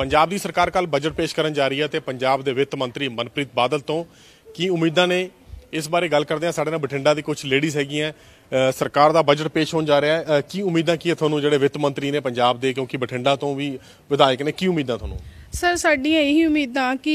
ਪੰਜਾਬ ਦੀ ਸਰਕਾਰ ਕੱਲ ਬਜਟ ਪੇਸ਼ ਕਰਨ ਜਾ ਰਹੀ ਹੈ ਤੇ ਪੰਜਾਬ ਦੇ ਵਿੱਤ ਮੰਤਰੀ ਮਨਪ੍ਰੀਤ ਬਾਦਲ ਤੋਂ ਕੀ ਉਮੀਦਾਂ ਨੇ ਇਸ ਬਾਰੇ ਗੱਲ ਕਰਦੇ ਆ ਸਾਡੇ ਨਾਲ ਬਠਿੰਡਾ ਦੀ ਕੁਝ ਲੇਡੀਜ਼ ਹੈਗੀਆਂ ਸਰਕਾਰ ਦਾ ਬਜਟ ਪੇਸ਼ ਹੋਣ ਜਾ ਰਿਹਾ ਹੈ ਕੀ ਉਮੀਦਾਂ ਕੀ ਹੈ ਤੁਹਾਨੂੰ ਜਿਹੜੇ ਵਿੱਤ ਮੰਤਰੀ ਨੇ ਪੰਜਾਬ ਦੇ ਕਿਉਂਕਿ ਬਠਿੰਡਾ ਤੋਂ ਵੀ ਵਿਧਾਇਕ ਨੇ ਕੀ ਉਮੀਦਾਂ ਤੁਹਾਨੂੰ ਸਰ ਸਾਡੀਆਂ ਇਹੀ ਉਮੀਦਾਂ ਕਿ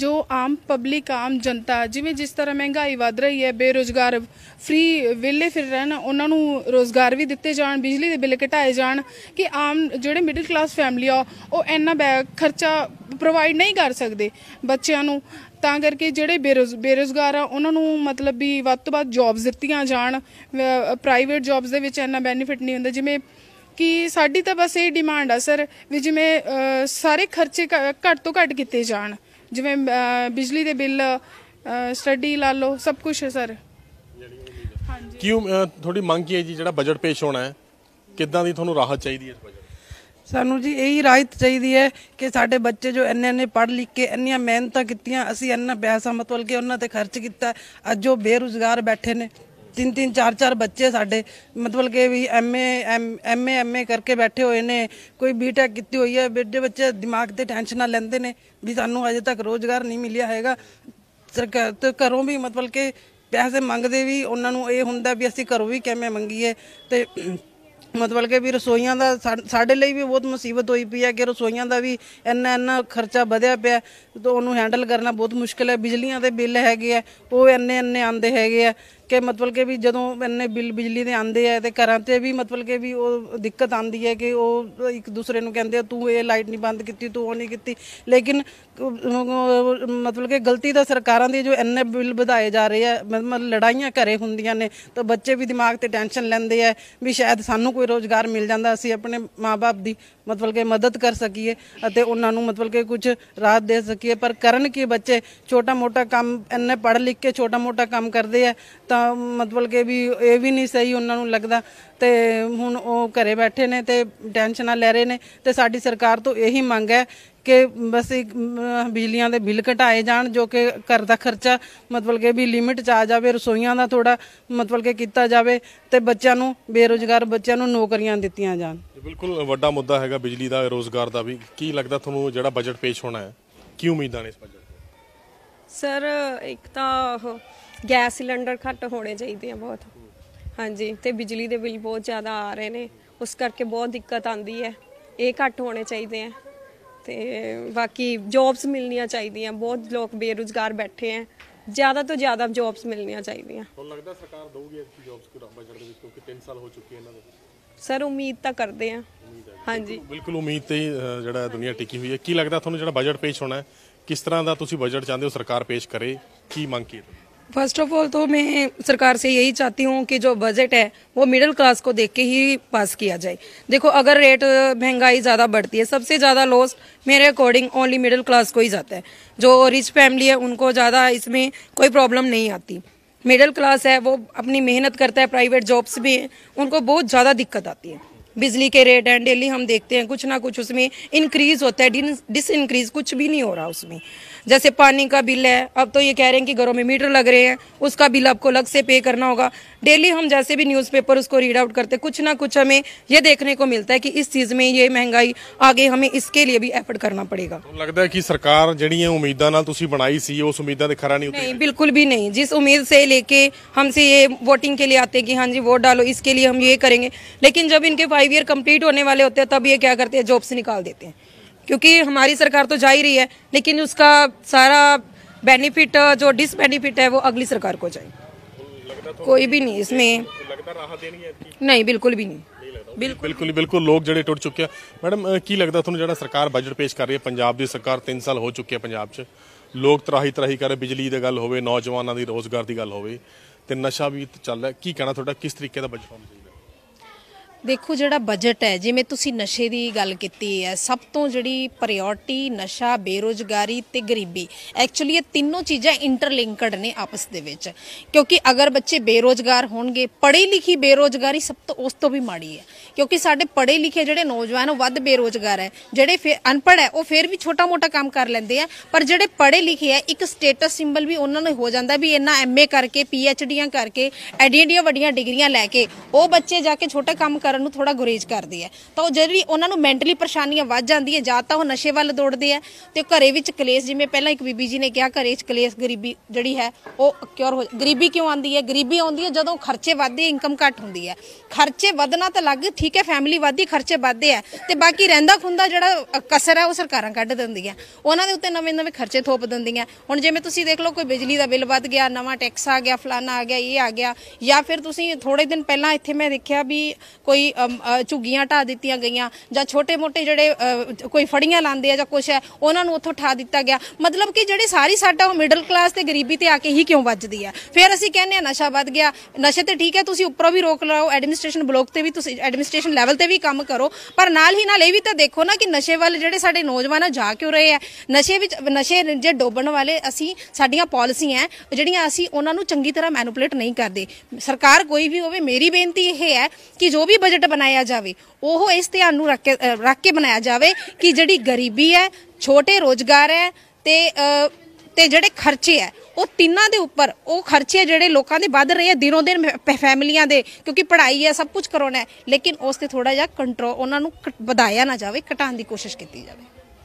ਜੋ ਆਮ ਪਬਲਿਕ ਆਮ ਜਨਤਾ ਜਿਵੇਂ ਜਿਸ ਤਰ੍ਹਾਂ ਮਹਿੰਗਾਈ ਵਧ ਰਹੀ ਹੈ ਬੇਰੋਜ਼ਗਾਰ ਫ੍ਰੀ ਵਿਲੇ ਫਿਰ ਰਹਿਣ ਉਹਨਾਂ ਨੂੰ ਰੋਜ਼ਗਾਰ ਵੀ ਦਿੱਤੇ ਜਾਣ ਬਿਜਲੀ ਦੇ ਬਿੱਲ ਘਟਾਏ ਜਾਣ ਕਿ ਆਮ ਜਿਹੜੇ ਮਿਡਲ ਕਲਾਸ ਫੈਮਿਲੀ ਆ ਉਹ ਇੰਨਾ ਖਰਚਾ ਪ੍ਰੋਵਾਈਡ ਨਹੀਂ ਕਰ ਸਕਦੇ ਬੱਚਿਆਂ ਨੂੰ ਤਾਂ ਕਰਕੇ ਜਿਹੜੇ ਬੇਰੋਜ਼ਗਾਰ ਆ ਉਹਨਾਂ ਨੂੰ ਮਤਲਬ ਵੀ ਵੱਧ ਤੋਂ ਵੱਧ ਜੌਬਸ ਦਿੱਤੀਆਂ ਜਾਣ ਪ੍ਰਾਈਵੇਟ ਜੌਬਸ ਦੇ ਵਿੱਚ ਇੰਨਾ ਬੈਨੀਫਿਟ ਨਹੀਂ ਹੁੰਦਾ ਜਿਵੇਂ ਕਿ ਸਾਡੀ ਤਾਂ ਬਸ ਇਹ ਡਿਮਾਂਡ ਆ ਸਰ ਵੀ ਜਿਵੇਂ ਸਾਰੇ ਖਰਚੇ ਘੱਟ ਤੋਂ ਘੱਟ ਕੀਤੇ ਜਾਣ ਜਿਵੇਂ ਬਿਜਲੀ ਦੇ ਬਿੱਲ ਸਟੱਡੀ ਲਾ ਲਓ ਸਭ ਕੁਝ ਹੈ ਸਰ ਹਾਂਜੀ ਕਿਉਂ ਤੁਹਾਡੀ ਮੰਗ ਕੀ ਹੈ ਜੀ ਜਿਹੜਾ ਬਜਟ ਪੇਸ਼ ਹੋਣਾ ਹੈ ਕਿੱਦਾਂ ਦੀ ਤੁਹਾਨੂੰ ਰਾਹਤ ਚਾਹੀਦੀ ਹੈ ਇਸ ਬਜਟ ਸਾਨੂੰ ਜੀ ਇਹੀ ਰਾਹਤ ਚਾਹੀਦੀ ਹੈ ਕਿ ਸਾਡੇ ਬੱਚੇ ਜੋ ਇੰਨੇ ਨੇ ਪੜ੍ਹ ਲਿਖ ਕੇ ਇੰਨੀਆਂ ਮਿਹਨਤਾਂ ਕੀਤੀਆਂ ਅਸੀਂ ਇੰਨਾ ਪੈਸਾ ਮਤਲਬ ਕਿ ਉਹਨਾਂ ਤੇ ਖਰਚ ਕੀਤਾ ਅੱਜ ਉਹ ਬੇਰੁਜ਼ਗਾਰ ਬੈਠੇ ਨੇ ਤਿੰਨ ਤਿੰਨ ਚਾਰ ਚਾਰ ਬੱਚੇ ਸਾਡੇ ਮਤਲਬ ਕਿ ਵੀ ਐਮਏ ਐਮਏ ਐਮਏ ਕਰਕੇ ਬੈਠੇ ਹੋਏ ਨੇ ਕੋਈ ਬੀਟੈਕ ਕੀਤੀ ਹੋਈ ਹੈ ਜਿਹੜੇ ਬੱਚੇ ਦਿਮਾਗ ਤੇ ਟੈਨਸ਼ਨ ਨਾਲ ਲੈਂਦੇ ਨੇ ਵੀ ਸਾਨੂੰ ਅਜੇ ਤੱਕ ਰੋਜ਼ਗਾਰ ਨਹੀਂ ਮਿਲਿਆ ਹੈਗਾ ਸਰਕਾਰ ਤੇ ਘਰੋਂ ਵੀ ਮਤਲਬ ਕਿ ਪੈਸੇ ਮੰਗਦੇ ਵੀ ਉਹਨਾਂ ਨੂੰ ਇਹ ਹੁੰਦਾ ਵੀ ਅਸੀਂ ਘਰੋਂ ਵੀ ਕਿਵੇਂ ਮੰਗੀਏ ਤੇ ਮਤਲਬ ਕਿ ਵੀ ਰਸੋਈਆਂ ਦਾ ਸਾਡੇ ਲਈ ਵੀ ਬਹੁਤ ਮੁਸੀਬਤ ਹੋਈ ਪਈ ਹੈ ਕਿ ਰਸੋਈਆਂ ਦਾ ਵੀ ਇੰਨਾ ਇੰਨਾ ਖਰਚਾ ਵਧਿਆ ਪਿਆ ਤੇ ਉਹਨੂੰ ਹੈਂਡਲ ਕਰਨਾ ਬਹੁਤ ਮੁਸ਼ਕਲ ਹੈ ਬਿਜਲੀਆਂ ਦੇ ਬਿੱਲ ਹੈਗੇ ਆ ਉਹ ਇੰਨੇ ਇੰਨੇ ਆਉਂਦੇ ਹੈਗੇ ਆ ਕਿ ਮਤਲਬ ਕਿ ਵੀ ਜਦੋਂ ਇੰਨੇ ਬਿੱਲ ਬਿਜਲੀ ਦੇ ਆਂਦੇ ਆ ਤੇ ਘਰਾਂ ਤੇ ਵੀ ਮਤਲਬ ਕਿ ਵੀ ਉਹ ਦਿੱਕਤ ਆਂਦੀ ਹੈ ਕਿ ਉਹ ਇੱਕ ਦੂਸਰੇ ਨੂੰ ਕਹਿੰਦੇ ਆ, ਤੂੰ ਇਹ ਲਾਈਟ ਨਹੀਂ ਬੰਦ ਕੀਤੀ ਤੂੰ ਉਹ ਨਹੀਂ ਕੀਤੀ ਲੇਕਿਨ ਮਤਲਬ ਕਿ ਗਲਤੀ ਤਾਂ ਸਰਕਾਰਾਂ ਦੀ ਜੋ ਇੰਨੇ ਬਿੱਲ ਵਧਾਏ ਜਾ ਰਹੇ ਆ ਮਤਲਬ ਲੜਾਈਆਂ ਘਰੇ ਹੁੰਦੀਆਂ ਨੇ ਤਾਂ ਬੱਚੇ ਵੀ ਦਿਮਾਗ ਤੇ ਟੈਨਸ਼ਨ ਲੈਂਦੇ ਆ ਵੀ ਸ਼ਾਇਦ ਸਾਨੂੰ ਕੋਈ ਰੋਜ਼ਗਾਰ ਮਿਲ ਜਾਂਦਾ ਅਸੀਂ ਆਪਣੇ ਮਾਪੇ ਦੀ ਮਤਲਬ ਕਿ ਮਦਦ ਕਰ ਸਕੀਏ ਅਤੇ ਉਹਨਾਂ ਨੂੰ ਮਤਲਬ ਕਿ ਕੁਝ ਰਾਹਤ ਦੇ ਸਕੀਏ ਪਰ ਕਰਨ ਕੀ ਬੱਚੇ ਛੋਟਾ ਮੋਟਾ ਕੰਮ ਇੰਨੇ ਪੜ੍ਹ ਲਿਖ ਕੇ ਛੋਟਾ ਮੋਟਾ ਕੰਮ ਕਰਦੇ ਆ ਤਾਂ ਮਤਲਬ ਕਿ ਵੀ ਇਹ ਵੀ ਨਹੀਂ ਸਹੀ ਉਹਨਾਂ ਨੂੰ ਲੱਗਦਾ ਤੇ ਹੁਣ ਉਹ ਘਰੇ ਬੈਠੇ ਨੇ ਤੇ ਟੈਨਸ਼ਨਾਂ ਲੈ ਰਹੇ ਨੇ ਤੇ ਸਾਡੀ ਸਰਕਾਰ ਤੋਂ ਇਹੀ ਮੰਗ ਹੈ ਕਿ ਬਸ ਇੱਕ ਬਿਜਲੀਆਂ ਦੇ ਬਿੱਲ ਘਟਾਏ ਜਾਣ ਜੋ ਕਿ ਘਰ ਦਾ ਖਰਚਾ ਮਤਲਬ ਕਿ ਵੀ ਲਿਮਿਟ ਚ ਆ ਜਾਵੇ ਰਸੋਈਆਂ ਦਾ ਥੋੜਾ ਮਤਲਬ ਕਿ ਕੀਤਾ ਜਾਵੇ ਤੇ ਬੱਚਿਆਂ ਨੂੰ ਬੇਰੋਜ਼ਗਾਰ ਬੱਚਿਆਂ ਨੂੰ ਨੌਕਰੀਆਂ ਦਿੱਤੀਆਂ ਜਾਣ ਬਿਲਕੁਲ ਵੱਡਾ ਮੁੱਦਾ ਹੈਗਾ ਬਿਜਲੀ ਦਾ ਰੋਜ਼ਗਾਰ ਦਾ ਵੀ ਕੀ ਲੱਗਦਾ ਤੁਹਾਨੂੰ ਜਿਹੜਾ ਬਜਟ ਪੇਸ਼ ਹੋਣਾ ਹੈ ਕੀ ਉਮੀਦਾਂ ਨੇ ਇਸ ਬਜਟ ਸਰ ਇੱਕ ਤਾਂ ਉਹ ਗੈਸ ਸਿਲੰਡਰ ਘੱਟ ਹੋਣੇ ਚਾਹੀਦੇ ਆ ਬਹੁਤ ਹਾਂਜੀ ਤੇ ਬਿਜਲੀ ਦੇ ਬਿੱਲ ਬਹੁਤ ਜ਼ਿਆਦਾ ਆ ਰਹੇ ਨੇ ਉਸ ਕਰਕੇ ਬਹੁਤ ਦਿੱਕਤ ਆਂਦੀ ਹੈ ਇਹ ਘੱਟ ਹੋਣੇ ਚਾਹੀਦੇ ਆ ਤੇ ਬਾਕੀ ਜੌਬਸ ਮਿਲਣੀਆਂ ਚਾਹੀਦੀਆਂ ਬਹੁਤ ਲੋਕ ਬੇਰੁਜ਼ਗਾਰ ਬੈਠੇ ਆ ਜ਼ਿਆਦਾ ਤੋਂ ਜ਼ਿਆਦਾ ਜੌਬਸ ਮਿਲਣੀਆਂ ਚਾਹੀਦੀਆਂ ਹੁਣ ਲੱਗਦਾ ਸਰਕਾਰ ਦਊਗੀ ਐਸੀ ਜੌਬਸ ਕੋ ਜੜ ਦੇ ਵਿੱਚ ਕਿਉਂਕਿ 3 ਸਾਲ ਹੋ ਚੁੱਕੇ ਇਹਨਾਂ ਦੇ ਸਰ ਉਮੀਦ ਤਾਂ ਕਰਦੇ ਆ ਹਾਂਜੀ ਬਿਲਕੁਲ ਉਮੀਦ ਤੇ ਜਿਹੜਾ ਦੁਨੀਆ ਟਿੱਕੀ ਹੋਈ ਹੈ ਕੀ ਲੱਗਦਾ ਤੁਹਾਨੂੰ ਜਿਹੜਾ ਬਜਟ ਪੇਸ਼ ਹੋਣਾ ਹੈ ਕਿਸ ਤਰ੍ਹਾਂ ਦਾ ਤੁਸੀਂ ਬਜਟ ਚਾਹੁੰਦੇ ਹੋ ਸਰਕਾਰ ਪੇਸ਼ ਕਰੇ ਕੀ ਮੰਗ ਕੀ फर्स्ट ऑफ ऑल तो मैं सरकार से यही चाहती हूँ कि जो बजट है वो मिडिल क्लास को देख के ही पास किया जाए देखो अगर रेट महंगाई ज़्यादा बढ़ती है सबसे ज़्यादा लॉस मेरे अकॉर्डिंग ओनली मिडिल क्लास को ही जाता है जो रिच फैमिली है उनको ज़्यादा इसमें कोई प्रॉब्लम नहीं आती मिडिल क्लास है वो अपनी मेहनत करता है प्राइवेट जॉब्स भी हैं उनको बहुत ज़्यादा दिक्कत आती है बिजली के रेट हैं डेली हम देखते हैं कुछ ना कुछ उसमें इंक्रीज होता है डिस इंक्रीज कुछ भी नहीं हो रहा उसमें जैसे पानी का बिल है अब तो ये कह रहे हैं कि घरों में मीटर लग रहे हैं उसका बिल आपको अलग से पे करना होगा डेली हम जैसे भी न्यूज़पेपर उसको रीड आउट करते कुछ ना कुछ हमें ये देखने को मिलता है कि इस चीज़ में ये महंगाई आगे हमें इसके लिए भी एफर्ट करना पड़ेगा तो लगता है कि सरकार जड़ी है उम्मीदा ना ਬਣਾਈ बनाई सी उस उम्मीदा ਖਰਾ ਨਹੀਂ नहीं बिल्कुल भी नहीं जिस उम्मीद से लेके हमसे ये वोटिंग के लिए आते हैं कि हाँ जी वोट डालो इसके लिए हम ये करेंगे लेकिन जब इनके फाइव फाइव ईयर कंप्लीट होने वाले होते हैं तब ये क्या करते हैं जॉब से निकाल देते हैं क्योंकि हमारी सरकार तो जा ही रही है लेकिन उसका सारा बेनिफिट जो डिसबेनिफिट है वो अगली सरकार को जाए तो कोई भी नहीं इसमें ਨਹੀਂ ਬਿਲਕੁਲ ਵੀ ਨਹੀਂ ਬਿਲਕੁਲ ਬਿਲਕੁਲ ਬਿਲਕੁਲ ਲੋਕ ਜਿਹੜੇ ਟੁੱਟ ਚੁੱਕੇ ਆ ਮੈਡਮ ਕੀ ਲੱਗਦਾ ਤੁਹਾਨੂੰ ਜਿਹੜਾ ਸਰਕਾਰ ਬਜਟ ਪੇਸ਼ ਕਰ ਰਹੀ ਹੈ ਪੰਜਾਬ ਦੀ ਸਰਕਾਰ 3 ਸਾਲ ਹੋ ਚੁੱਕੇ ਆ ਪੰਜਾਬ 'ਚ ਲੋਕ ਤਰਾਹੀ ਤਰਾਹੀ ਕਰ ਬਿਜਲੀ ਦੀ ਗੱਲ ਹੋਵੇ ਨੌਜਵਾਨਾਂ ਦੀ ਰੋਜ਼ਗਾਰ ਦੀ ਗੱਲ ਹੋਵੇ ਤੇ ਨਸ਼ਾ ਵੀ ਚੱਲ ਰਿਹਾ ਕੀ ਕਹਿਣਾ ਤੁਹਾਡਾ ਕਿਸ ਤਰੀਕੇ ਦਾ ਬਜਟ ਹੋਣਾ ਚਾਹੀਦਾ ਦੇਖੋ ਜਿਹੜਾ ਬਜਟ ਹੈ ਜਿਵੇਂ ਤੁਸੀਂ ਨਸ਼ੇ ਦੀ ਗੱਲ ਕੀਤੀ ਹੈ ਸਭ ਤੋਂ ਜਿਹੜੀ ਪ੍ਰਾਇੋਰਟੀ ਨਸ਼ਾ ਬੇਰੋਜ਼ਗਾਰੀ ਤੇ ਗਰੀਬੀ ਐਕਚੁਅਲੀ ਇਹ ਤਿੰਨੋਂ ਚੀਜ਼ਾਂ ਇੰਟਰਲਿੰਕਡ ਨੇ ਆਪਸ ਦੇ ਵਿੱਚ ਕਿਉਂਕਿ ਅਗਰ ਬੱਚੇ ਬੇਰੋਜ਼ਗਾਰ ਹੋਣਗੇ ਪੜ੍ਹੇ ਲਿਖੀ ਬੇਰੋਜ਼ਗਾਰੀ ਸਭ ਤੋਂ ਉਸ ਤੋਂ ਵੀ ਮਾੜੀ ਹੈ ਕਿਉਂਕਿ ਸਾਡੇ ਪੜ੍ਹੇ ਲਿਖੇ ਜਿਹੜੇ ਨੌਜਵਾਨ ਉਹ ਵੱਧ ਬੇਰੋਜ਼ਗਾਰ ਹੈ ਜਿਹੜੇ ਫਿਰ ਅਨਪੜ੍ਹ ਹੈ ਉਹ ਫਿਰ ਵੀ ਛੋਟਾ-ਮੋਟਾ ਕੰਮ ਕਰ ਲੈਂਦੇ ਆ ਪਰ ਜਿਹੜੇ ਪੜ੍ਹੇ ਲਿਖੇ ਹੈ ਇੱਕ ਸਟੇਟਸ ਸਿੰਬਲ ਵੀ ਉਹਨਾਂ ਨੂੰ ਹੋ ਜਾਂਦਾ ਵੀ ਇੰਨਾ ਐਮਏ ਕਰਕੇ ਪੀਐਚਡੀਆਂ ਕਰਕੇ ਐਡੀਆਂ ਵੱਡੀਆਂ ਡਿਗਰੀਆਂ ਲੈ ਕੇ ਉਹ ਬੱਚੇ ਜਾ ਕੇ ਛੋਟਾ ਕੰਮ ਕਰ ਕਰਨ ਨੂੰ ਥੋੜਾ ਗੁਰੇਜ ਕਰਦੀ ਹੈ ਤਾਂ ਉਹ ਜਿਹੜੀ ਉਹਨਾਂ ਨੂੰ ਮੈਂਟਲੀ ਪਰੇਸ਼ਾਨੀਆਂ ਵੱਧ ਜਾਂਦੀਆਂ ਜਾਂ ਤਾਂ ਉਹ ਨਸ਼ੇ ਵੱਲ ਦੌੜਦੇ ਆ ਤੇ ਘਰੇ ਵਿੱਚ ਕਲੇਸ਼ ਜਿਵੇਂ ਪਹਿਲਾਂ ਇੱਕ ਬੀਬੀ ਜੀ ਨੇ ਕਿਹਾ ਘਰੇ 'ਚ ਕਲੇਸ਼ ਗਰੀਬੀ ਜਿਹੜੀ ਹੈ ਉਹ ਕਿਉਰ ਹੋ ਗਰੀਬੀ ਕਿਉਂ ਆਉਂਦੀ ਹੈ ਗਰੀਬੀ ਆਉਂਦੀ ਹੈ ਜਦੋਂ ਖਰਚੇ ਵੱਧਦੇ ਇਨਕਮ ਘੱਟ ਹੁੰਦੀ ਹੈ ਖਰਚੇ ਵਧਣਾ ਤਾਂ ਲੱਗ ਠੀਕ ਹੈ ਫੈਮਿਲੀ ਵੱਧਦੀ ਖਰਚੇ ਵੱਧਦੇ ਆ ਤੇ ਬਾਕੀ ਰਹਿੰਦਾ ਖੁੰਦਾ ਜਿਹੜਾ ਕਸਰ ਹੈ ਉਹ ਸਰਕਾਰਾਂ ਕੱਢ ਦਿੰਦੀਆਂ ਉਹਨਾਂ ਦੇ ਉੱਤੇ ਨਵੇਂ ਨਵੇਂ ਖਰਚੇ ਥੋਪ ਦਿੰਦੀਆਂ ਹੁਣ ਜਿਵੇਂ ਤੁਸੀਂ ਦੇਖ ਲਓ ਕੋਈ ਬਿਜਲੀ ਦਾ ਬਿੱਲ ਵੱਧ ਗਿਆ ਨਵਾਂ ਟੈਕਸ ਆ ਗਿਆ ਫਲਾਨਾ ਆ ਗਿਆ ਇਹ ਆ ਗਿਆ ਜਾਂ ਫਿਰ ਤੁਸੀਂ ਥੋੜੇ ਦਿਨ ਪਹਿਲਾਂ ਇੱਥੇ ਮੈਂ ਦੇਖਿਆ ਵੀ ਕੋਈ ਕੋਈ ਝੁੱਗੀਆਂ ਢਾ ਦਿੱਤੀਆਂ ਗਈਆਂ ਜਾਂ ਛੋਟੇ-ਮੋਟੇ ਜਿਹੜੇ ਕੋਈ ਫੜੀਆਂ ਲਾਂਦੇ ਆ ਜਾਂ ਕੁਛ ਹੈ ਉਹਨਾਂ ਨੂੰ ਉੱਥੋਂ ਠਾ ਦਿੱਤਾ ਗਿਆ ਮਤਲਬ ਕਿ ਜਿਹੜੀ ਸਾਰੀ ਸਾਡਾ ਉਹ ਮਿਡਲ ਕਲਾਸ ਤੇ ਗਰੀਬੀ ਤੇ ਆ ਕੇ ਹੀ ਕਿਉਂ ਵੱਜਦੀ ਹੈ ਫਿਰ ਅਸੀਂ ਕਹਿੰਦੇ ਆ ਨਸ਼ਾ ਵੱਧ ਗਿਆ ਨਸ਼ੇ ਤੇ ਠੀਕ ਹੈ ਤੁਸੀਂ ਉੱਪਰੋਂ ਵੀ ਰੋਕ ਲਾਓ ਐਡਮਿਨਿਸਟ੍ਰੇਸ਼ਨ ਬਲੋਕ ਤੇ ਵੀ ਤੁਸੀਂ ਐਡਮਿਨਿਸਟ੍ਰੇਸ਼ਨ ਲੈਵਲ ਤੇ ਵੀ ਕੰਮ ਕਰੋ ਪਰ ਨਾਲ ਹੀ ਨਾਲ ਇਹ ਵੀ ਤਾਂ ਦੇਖੋ ਨਾ ਕਿ ਨਸ਼ੇ ਵਾਲੇ ਜਿਹੜੇ ਸਾਡੇ ਨੌਜਵਾਨ ਆ ਜਾ ਕਿਉਂ ਰਹੇ ਆ ਨਸ਼ੇ ਵਿੱਚ ਨਸ਼ੇ ਜੇ ਡੋਬਣ ਵਾਲੇ ਅਸੀਂ ਸਾਡੀਆਂ ਪਾਲਿਸੀਆਂ ਜਿਹੜੀਆਂ ਅਸੀਂ ਉਹਨਾਂ ਨੂੰ ਚੰਗੀ ਤਰ੍ਹਾਂ ਮੈਨੂਪਲੇਟ ਨਹੀਂ ਕਰਦੇ ਸਰਕਾਰ ਕੋਈ ਵੀ ਹੋਵੇ ਮੇਰੀ ਬੇਨਤੀ ਇਹ ਹੈ ਕਿ ਜੋ ਵੀ ਬਜਟ ਬਣਾਇਆ ਜਾਵੇ ਉਹ ਇਸ ਧਿਆਨ ਨੂੰ ਰੱਖ ਕੇ ਰੱਖ ਕੇ ਬਣਾਇਆ ਜਾਵੇ ਕਿ ਜਿਹੜੀ ਗਰੀਬੀ ਹੈ ਛੋਟੇ ਰੋਜ਼ਗਾਰ ਹੈ ਤੇ ਤੇ ਜਿਹੜੇ ਖਰਚੇ ਹੈ ਉਹ ਤਿੰਨਾਂ ਦੇ ਉੱਪਰ ਉਹ ਖਰਚੇ ਜਿਹੜੇ ਲੋਕਾਂ ਦੇ ਵੱਧ ਰਹੇ ਆ ਦਿਨੋਂ ਦਿਨ ਫੈਮਲੀਆਂ ਦੇ ਕਿਉਂਕਿ ਪੜ੍ਹਾਈ ਹੈ ਸਭ ਕੁਝ ਕਰਾਉਣਾ ਹੈ ਲੇਕਿਨ ਉਸ ਤੇ ਥੋੜਾ ਜਿਹਾ ਕੰਟਰੋਲ ਉਹਨਾਂ ਨੂੰ ਵਧਾਇਆ ਨਾ ਜਾਵੇ ਘਟਾਉਣ ਦੀ ਕੋਸ਼ਿਸ਼ ਕੀਤੀ ਜਾਵੇ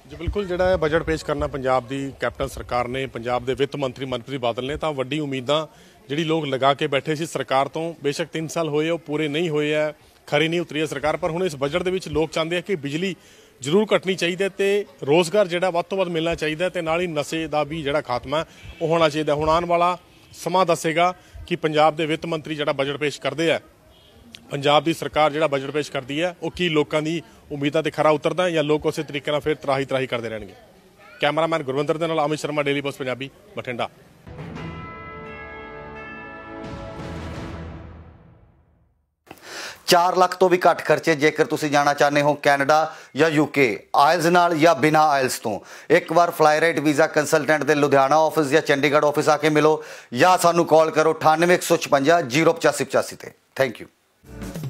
ਜੀ ਬਿਲਕੁਲ ਜਿਹੜਾ ਹੈ ਬਜਟ ਪੇਸ਼ ਕਰਨਾ ਪੰਜਾਬ ਦੀ ਕੈਪਟਨ ਸਰਕਾਰ ਨੇ ਪੰਜਾਬ ਦੇ ਵਿੱਤ ਮੰਤਰੀ ਮੰਤਰੀ ਬਾਦਲ ਨੇ ਤਾਂ ਵੱਡੀ ਉਮੀਦਾਂ ਜਿਹੜੀ ਲੋਕ ਲਗਾ ਕੇ ਬੈਠੇ ਸੀ ਸਰਕਾਰ ਤੋਂ ਬੇਸ਼ੱਕ 3 ਸਾਲ ਹੋਏ ਉਹ ਪੂਰੇ ਨਹੀਂ ਹੋਏ ਆ ਖਰੀ ਨਹੀਂ ਉਤਰੀ ਸਰਕਾਰ ਪਰ ਹੁਣ ਇਸ ਬਜਟ ਦੇ ਵਿੱਚ ਲੋਕ ਚਾਹੁੰਦੇ ਆ ਕਿ ਬਿਜਲੀ ਜ਼ਰੂਰ ਘਟਣੀ ਚਾਹੀਦੀ ਹੈ ਤੇ ਰੋਜ਼ਗਾਰ ਜਿਹੜਾ ਵੱਧ ਤੋਂ ਵੱਧ ਮਿਲਣਾ ਚਾਹੀਦਾ ਤੇ ਨਾਲ ਹੀ ਨਸ਼ੇ ਦਾ ਵੀ ਜਿਹੜਾ ਖਾਤਮਾ ਉਹ ਹੋਣਾ ਚਾਹੀਦਾ ਹੁਣ ਆਉਣ ਵਾਲਾ ਸਮਾਂ ਦੱਸੇਗਾ ਕਿ ਪੰਜਾਬ ਦੇ ਵਿੱਤ ਮੰਤਰੀ ਜਿਹੜਾ ਬਜਟ ਪੇਸ਼ ਕਰਦੇ ਆ ਪੰਜਾਬ ਦੀ ਸਰਕਾਰ ਜਿਹੜਾ ਬਜਟ ਪੇਸ਼ ਕਰਦੀ ਹੈ ਉਹ ਕੀ ਲੋਕਾਂ ਦੀ ਉਮੀਦਾਂ ਤੇ ਖਰਾ ਉਤਰਦਾ ਜਾਂ ਲੋਕ ਉਸੇ ਤਰੀਕੇ ਨਾਲ ਫਿਰ ਤਰਾਹੀ ਤਰਾਹੀ ਕਰਦੇ ਰਹਿਣਗੇ ਕੈਮਰਾਮੈਨ ਗੁਰਵਿੰਦਰ ਦੇ ਨਾਲ ਅਮਿਤ ਸ਼ਰਮਾ ਡੇਲੀ ਪੋਸਟ ਪੰਜਾਬੀ ਬਠਿੰਡਾ 4 ਲੱਖ ਤੋਂ ਵੀ ਘੱਟ ਖਰਚੇ ਜੇਕਰ ਤੁਸੀਂ ਜਾਣਾ ਚਾਹੁੰਦੇ ਹੋ ਕੈਨੇਡਾ ਜਾਂ ਯੂਕੇ ਆਇਲਸ ਨਾਲ ਜਾਂ ਬਿਨਾ ਆਇਲਸ ਤੋਂ ਇੱਕ ਵਾਰ ਫਲਾਈਰਾਈਟ ਵੀਜ਼ਾ ਕੰਸਲਟੈਂਟ ਦੇ ਲੁਧਿਆਣਾ ਆਫਿਸ ਜਾਂ ਚੰਡੀਗੜ੍ਹ ਆਫਿਸ ਆ ਕੇ ਮਿਲੋ ਜਾਂ ਸਾਨੂੰ ਕਾਲ ਕਰੋ 9815508585 ਤੇ ਥੈਂਕ ਯੂ